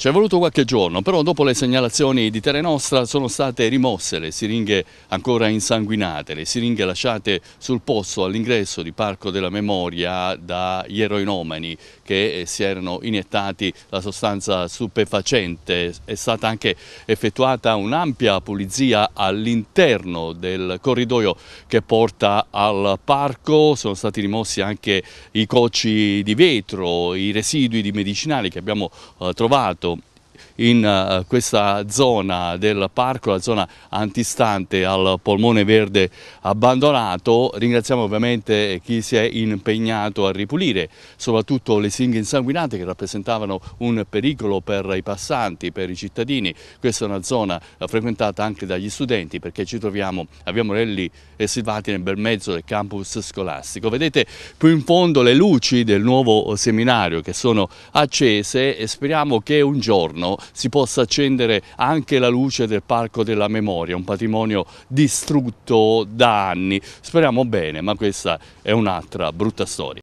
Ci è voluto qualche giorno, però dopo le segnalazioni di Terre Nostra sono state rimosse le siringhe ancora insanguinate, le siringhe lasciate sul posto all'ingresso di Parco della Memoria dagli eroinomani che eh, si erano iniettati la sostanza stupefacente. È stata anche effettuata un'ampia pulizia all'interno del corridoio che porta al parco, sono stati rimossi anche i cocci di vetro, i residui di medicinali che abbiamo eh, trovato in eh, questa zona del parco, la zona antistante al polmone verde abbandonato. Ringraziamo ovviamente chi si è impegnato a ripulire, soprattutto le singhe insanguinate che rappresentavano un pericolo per i passanti, per i cittadini. Questa è una zona frequentata anche dagli studenti perché ci troviamo a Via Morelli e Silvati nel bel mezzo del campus scolastico. Vedete più in fondo le luci del nuovo seminario che sono accese e speriamo che un giorno piano si possa accendere anche la luce del Parco della Memoria, un patrimonio distrutto da anni. Speriamo bene, ma questa è un'altra brutta storia.